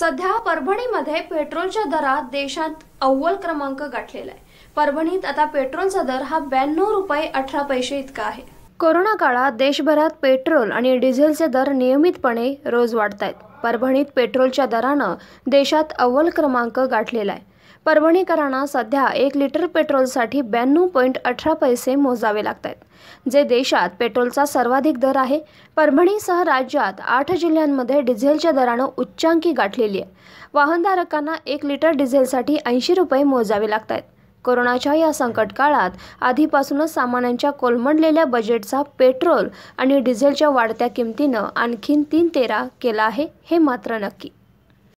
सध्या परभणीमध्ये पेट्रोलच्या दरात देशात अव्वल क्रमांक गाठलेला आहे परभणीत आता पेट्रोलचा दर हा ब्याण्णव रुपये अठरा पैसे इतका आहे कोरोना काळात देशभरात पेट्रोल आणि डिझेलचे दर नियमितपणे रोज वाढत आहेत परभणीत पेट्रोलच्या दरानं देशात अव्वल क्रमांक गाठलेला आहे परभणीकरांना सध्या एक लिटर पेट्रोलसाठी ब्याण्णव पॉईंट अठरा पैसे मोजावे लागत आहेत जे देशात पेट्रोलचा सर्वाधिक दर आहे परभणीसह राज्यात आठ जिल्ह्यांमध्ये डिझेलच्या दरानं उच्चांकी गाठलेली आहे वाहनधारकांना एक लिटर डिझेलसाठी ऐंशी रुपये मोजावे लागत आहेत कोरोनाच्या या संकट काळात आधीपासूनच सामान्यांच्या कोलमडलेल्या बजेटचा पेट्रोल आणि डिझेलच्या वाढत्या किमतीनं आणखीन तीन तेरा केला आहे हे मात्र नक्की